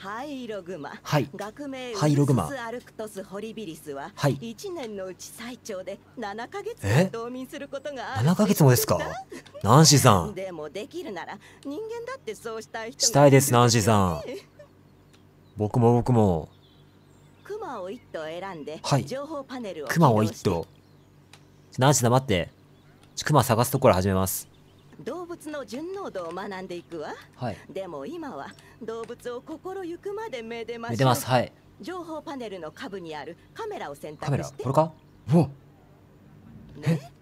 ハイログマ、はい、学名アルクトス・ホリビリスは、はい、一年のうち最長で7ヶ月間冬眠することがあるヶ月もですかナンシーさんでもできるなら人間だってそうしたい人したいですナンシーさん僕も僕もクマを一頭選んで、はい、情報パネルをクマを1頭ナンシーさん待ってクマ探すところ始めます動物の順応度を学んでいくわはいでも今は動物を心ゆくまでめでましめでますはい情報パネルの下部にあるカメラを選択してカメラこれかおね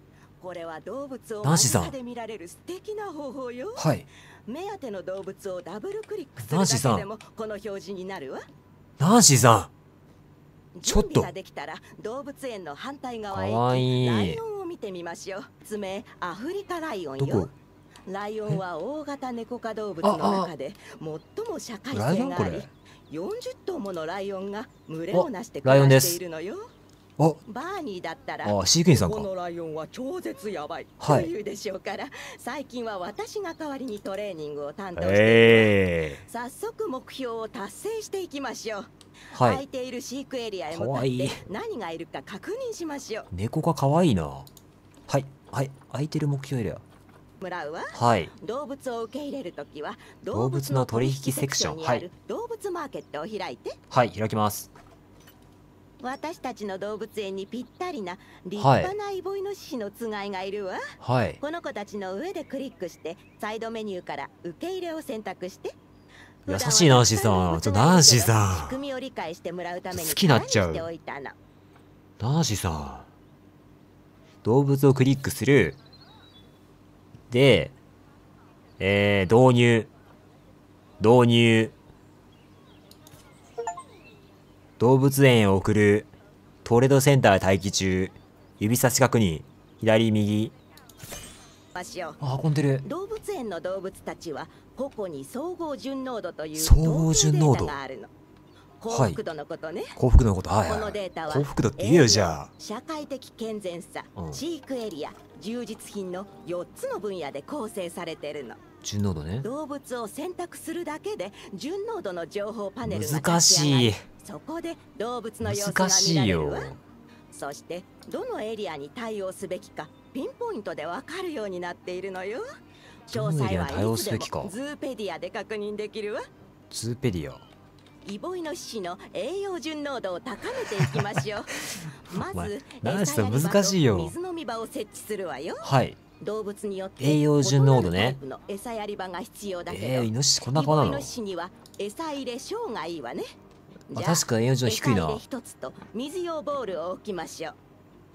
これは動物を間近で見られる素敵な方法よはい目当ての動物をダブルクリックするだけでもこの表示になるわナンシーさんちょっとができたら動物園の反対側へライオンを見てみましょう爪アフリカライオンよライオンは大型猫科動物の中で最も社会性があり40頭ものライオンが群れをなして暮らしているのよバーニーだったらあ飼育員さんかこのライオンは超絶やばい、はい、というでしょうから最近は私が代わりにトレーニングを担当してえー、早速目標を達成していきましょう、はい、空いている飼育エリアへ向かって何がいるか確認しましょう猫がかわいいなはいはい空いてる目標エリアもらうわ。はい。動物を受け入れるときは動物の取引セクションはい動物マーケットを開いて。はい、開きます。私たちの動物園にぴったりな立派なイボイノシシのつがいがいるわ、はい、この子たちの上でクリックしてサイドメニューから受け入れを選択して優しいナンシーさんちょナンシーさん仕組みを理解してもらうために好きになっちゃうナンシーさん動物をクリックするで、えー、導入。導入。動物園へ送る。トレードセンター待機中。指差し確認。左右。あ運んでる動物園の動物たちは個々に総合順応度という総合順応度があるの幸福度のことね、はい、幸福度のことはい、このデータは幸福度って言えよじゃあ社会的健全さ、うん、飼育エリア充実品の4つの分野で構成されてるの純濃度ね動物を選択するだけで純濃度の情報パネルが難しいそこで動物の様子が見られるわそしてどのエリアに対応すべきかピンポイントでわかるようになっているのよ詳細はいつでもズーペディアで確認できるわズーペディアイボイノシシの栄養純濃度を高めていきましょう まず餌や難しいよ水飲み場を設置するわよはい動物によって栄養純濃度ね餌やり場が必要だけど、えー、イノシシこんな顔なのイノシシには餌入れ生がいいわねまあ、確か栄養順低いな。一水用ボールを置きましょう。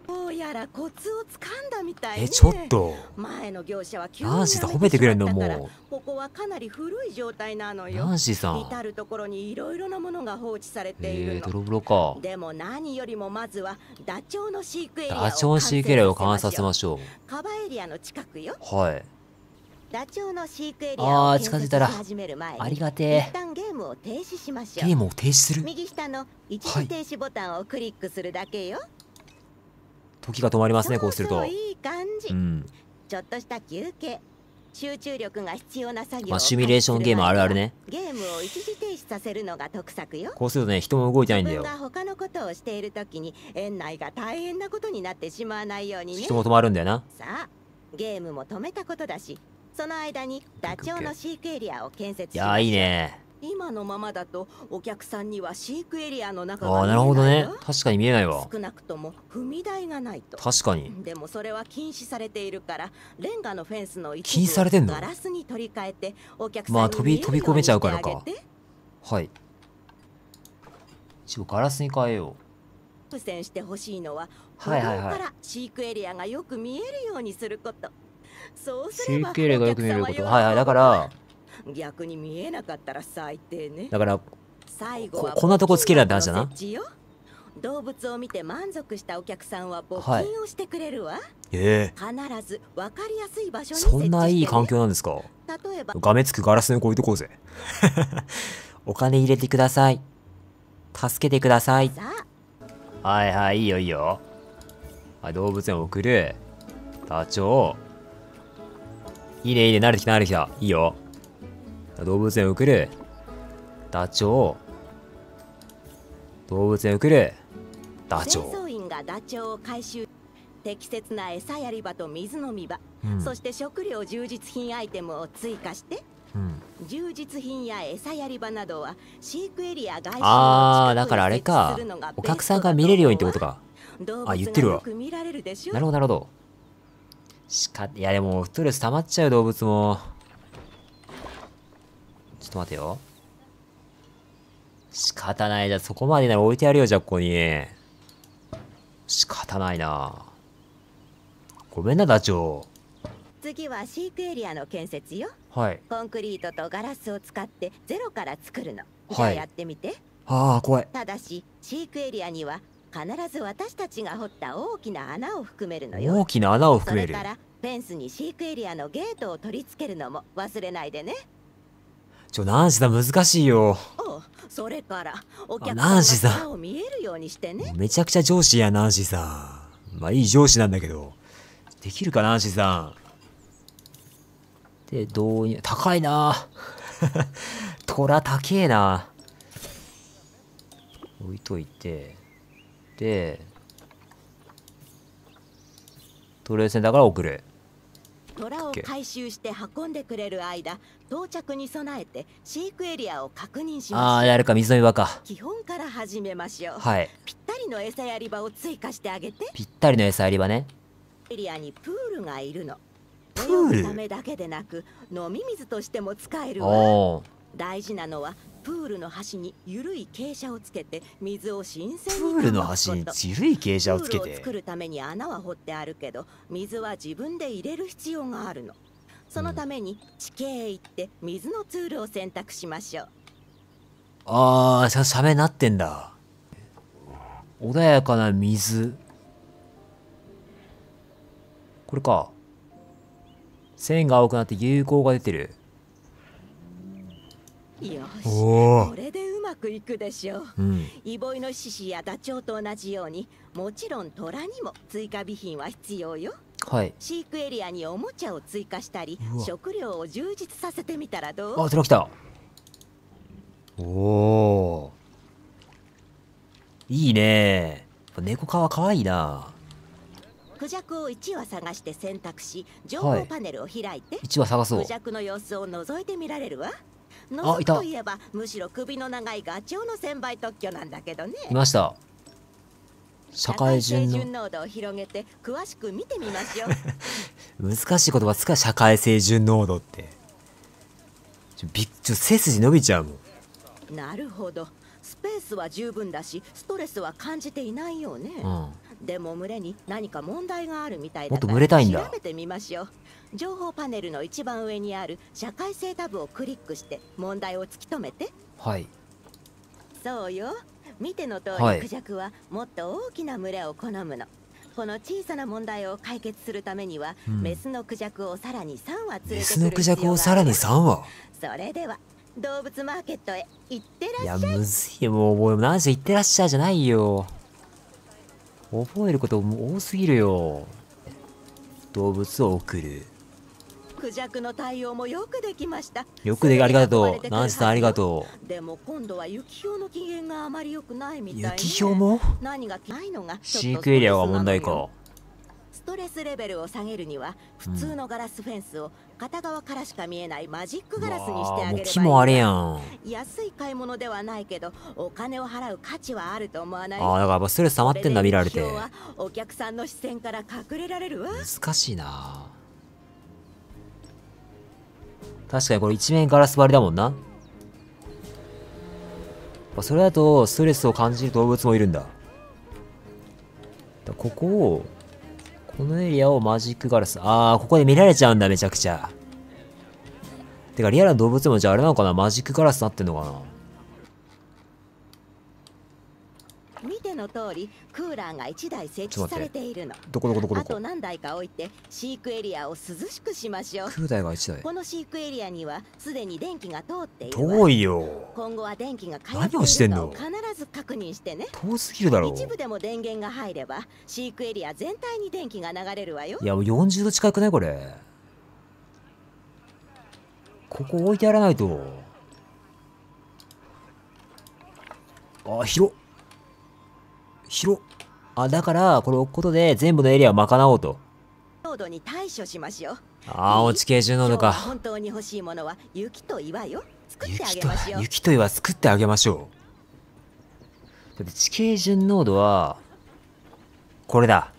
どうやらコツをつかんたい、ね、えちょっと前の業者はナンシーさん褒めてくれんのもうここはかなり古い状態なのよナンシーさん至る所にいろいろなものが放置されているえー、ドロブロかでも何よりもまずはダチョウの飼育エリアダチョウ飼育エリアを観察しましょうカバエリアの近くよはいダチョウの飼育エリアを建設し始める前ありがてえ一旦ゲームを停止しましょうゲームを停止する右下の一時停止ボタンをクリックするだけよ、はい時が止まりますねこうするといい感じ、うん、ちょっとした休憩集中力が必要な作業まあシミュレーションゲームあるあるねゲームを一時停止させるのが得策よこうするとね人も動いてないんだよ自分が他のことをしている時に園内が大変なことになってしまわないようにね人も止まるんだよなさあゲームも止めたことだしその間にダチョウの飼育エリアを建設しましいやいいね今のままだとお客さんには飼育エリアの中ああなるほどね確かに見えないわ少なくとも踏み台がないと確かにでもそれは禁止されているからレンガのフェンスの一部をガラスに取り替えてお客さんまあ飛び飛び込めちゃうからかはい一応ガラスに変えよう苦戦してほしいのは歩道から飼育エリアがよく見えるようにすること、はいはいはい、そうすればお客様よはいはいだから逆に見えなかったら最低ねだから最後こんなとこつけるなんて話だな動物を見て満足したお客さんは募金をしてくれるわ、はい、ええー、必ず分かりやすい場所にそんないい環境なんですか例えば画面つくガラスの横置いとこうぜ お金入れてください助けてくださいはいはいいいよいいよは動物園送るダチョウいいねいいね慣れてきた慣れてきたいいよ動物園送る。ダチョウ。動物園送る。ダチョウ。清掃員がダチョウを回収。適切な餌やり場と水飲み場、うん、そして食料充実品アイテムを追加して、うん、充実品や餌やり場などは飼育エリア外あーだからあれかお客さんが見れるようにってことかあ言ってるわなるほどなるほどしいやでもストレス溜まっちゃう動物もちょっと待てよ。仕方ないじゃ、そこまでなら置いてやるよ、じゃ、ここに。仕方ないな。ごめんな、ダチョウ。次は飼育エリアの建設よ。はい。コンクリートとガラスを使ってゼロから作るの。はい。やってみて。ああ、怖い。ただし、飼育エリアには必ず私たちが掘った大きな穴を含めるのよ。大きな穴を含める。それからフェンスに飼育エリアのゲートを取り付けるのも忘れないでね。ちょ、ナンシさん難しいよ。それからお客さん見えるようにしてねめちゃくちゃ上司やナンシーさんまあいい上司なんだけどできるかな、ナンシーさんで導入高いな 虎高えな置いといてでトレーンだから送る虎を回収して運んでくれる間到着に備えて飼育エリアを確認しますああやるか水の岩か基本から始めましょうはいぴったりの餌やり場を追加してあげてぴったりの餌やり場ねエリアにプールがいるのプールためだけでなく飲み水としても使えるわ大事なのはプールの端にゆるい傾斜をつけて水を新鮮にプールの端にゆるい傾斜をつけて作るために穴は掘ってあるけど水は自分で入れる必要があるのそのために地形へ行って水のツールを選択しましょう、うん、あしゃべなってんだ穏やかな水これか線が青くなって有効が出てるよしこれでうまくいくでしょう、うん、イボイノシシやダチョウと同じようにもちろんトラにも追加備品は必要よはい飼育エリアにおもちゃを追加したり食料を充実させてみたらどうあト来たおおいいね猫皮かわいいなクジャクを1羽探して選択し情報パネルを開いて、はい、1羽探そうクジャクの様子を覗いてみられるわあいたといえばむしろ首の長いガチョウの専売特許なんだけどねいました社会順濃度を広げて詳しく見てみましょう 難しい言葉使か社会性順濃度ってちょびち背筋伸びちゃうもんなるほどスペースは十分だしストレスは感じていないよね、うんでも群れに何か問題があるみたいだからもっと群れたいんだ調べてみましょう情報パネルの一番上にある社会性タブをクリックして問題を突き止めてはいそうよ見ての通り、はい、クジャクはもっと大きな群れを好むのこの小さな問題を解決するためには、うん、メスのクジャクをさらに3羽連れてくるメスのクジャクをさらに3羽それでは動物マーケットへ行ってらっしゃいいやむずいもうもう何しろ行ってらっしゃいじゃないよ覚えること多すぎるよ動物を送るクジャクの対応もよくできましたよくできありがとうナンシさんありがとうでも今度は雪氷の機嫌があまり良くないみたい、ね、雪氷も何がないのが飼育エリアが問題かストレスレベルを下げるには普通のガラスフェンスを片側からしか見えないマジックガラスにしてあげればいいもあれやん安い買い物ではないけどお金を払う価値はあると思わないあだからやっぱストレス溜まってんだ見られてお客さんの視線から隠れられるわ難しいな確かにこれ一面ガラス張りだもんなそれだとストレスを感じる動物もいるんだだここをこのエリアをマジックガラス。あー、ここで見られちゃうんだ、めちゃくちゃ。てか、リアルな動物もじゃああれなのかなマジックガラスなってんのかなの通りクーラーが1台設置されているのどこどこどこあと何台か置いて飼育エリアを涼しくしましょう9台が1台この飼育エリアにはすでに電気が通っている遠いよ今後は電気が通っているのを必ず確認してね遠すぎるだろ一部でも電源が入れば飼育エリア全体に電気が流れるわよいやもう40度近くねこれここ置いてやらないとあ広っ広あ、だから、これ置くことで全部のエリアを賄おうと。濃度に対処しましょう。ああ、落ち系順濃度か。本当に欲しいものは雪と岩よ。作ってあげましょう。雪と岩作ってあげましょう。だって地形順濃度は、これだ。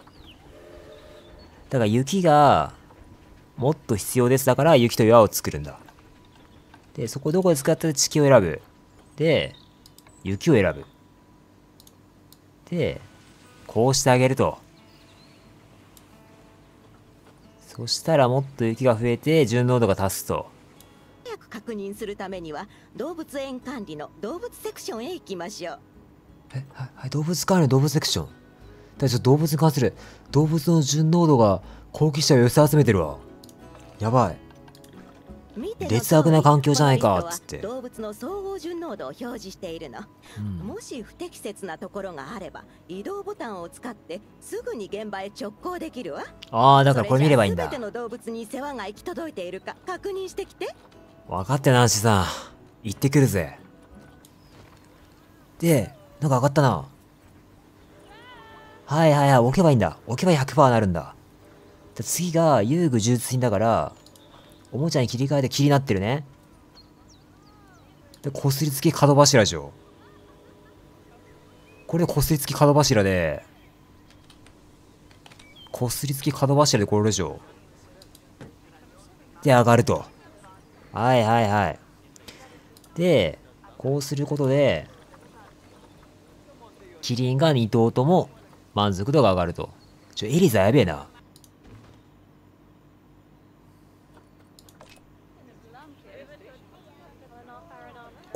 だから雪が、もっと必要です。だから雪と岩を作るんだ。で、そこどこで使ったら地形を選ぶ。で、雪を選ぶ。てこうしてあげるとそしたらもっと雪が増えて純濃度が足すと早く確認するためには動物園管理の動物セクションへ行きましょうえはい、はい、動物管理の動物セクション大丈夫動物に関する動物の純濃度が好奇者を寄せ集めてるわやばい劣悪な環境じゃないかっつって動物の総合順応度を表示しているの、うん、もし不適切なところがあれば移動ボタンを使ってすぐに現場へ直行できるわああだからこれ見ればいいんだ全ての動物に世話が行き届いているか確認してきて分かってなしさん行ってくるぜでなんか上がったなはいはいはい置けばいいんだ置けば100%なるんだ次が遊具充実品だからおもちゃに切り替えて気になってるね。で、こすりつき角柱でしょ。これでこすりつき角柱で、こすりつき角柱でこれでしょ。で、上がると。はいはいはい。で、こうすることで、キリンが2頭とも満足度が上がると。ちょ、エリザやべえな。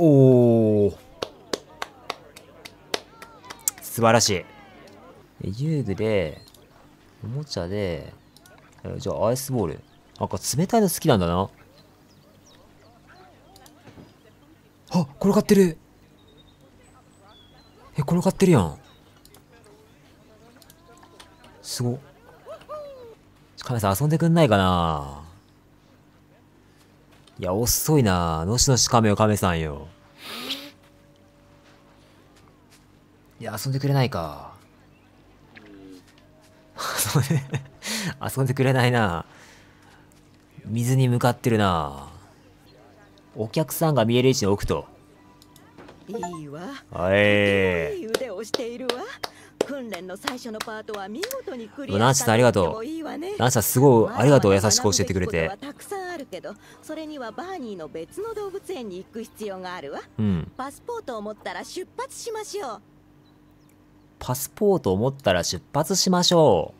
おお素晴らしい遊具でおもちゃでじゃあアイスボールなんか冷たいの好きなんだなあ転がってるえ転がってるやんすごっカメさん遊んでくんないかないや、遅いなのしのし亀よ亀さんよ。いや、遊んでくれないか。遊んで、遊んでくれないな水に向かってるなお客さんが見える位置に置くと。いいわ。はい。いい腕をしているわ。訓練の最初のパートは見事にクリアしたありがとう。いいね、ランさんすごいありがとう優しく教えてくれて。たくさんあるけど、それにはバーニーの別の動物園に行く必要があるわ。うん。パスポートを持ったら出発しましょう。パスポートを持ったら出発しましょ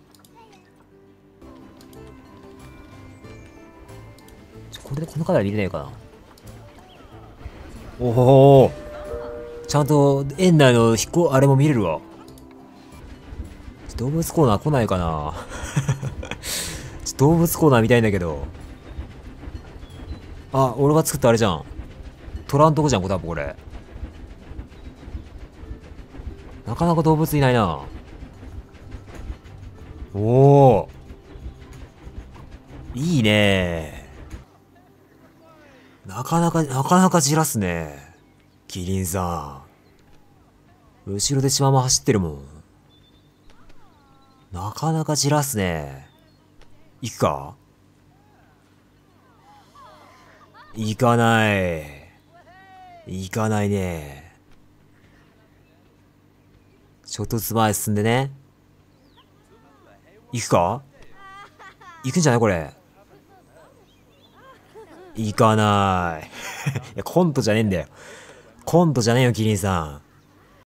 う。これでこの回は見れないかな。おお。ちゃんと園内の飛行あれも見れるわ。動物コーナー来ないかな動物コーナー見たいんだけど。あ、俺が作ったあれじゃん。虎んとこじゃん、こ多分これ。なかなか動物いないな。おお。いいねなかなか、なかなかじらすね。キリンさん。後ろでシマウマ走ってるもん。なかなかじらすね。行くか行かない。行かないね。ちょっとずつ前進んでね。行くか行くんじゃないこれ。行かない。いや、コントじゃねえんだよ。コントじゃねえよ、キリンさん。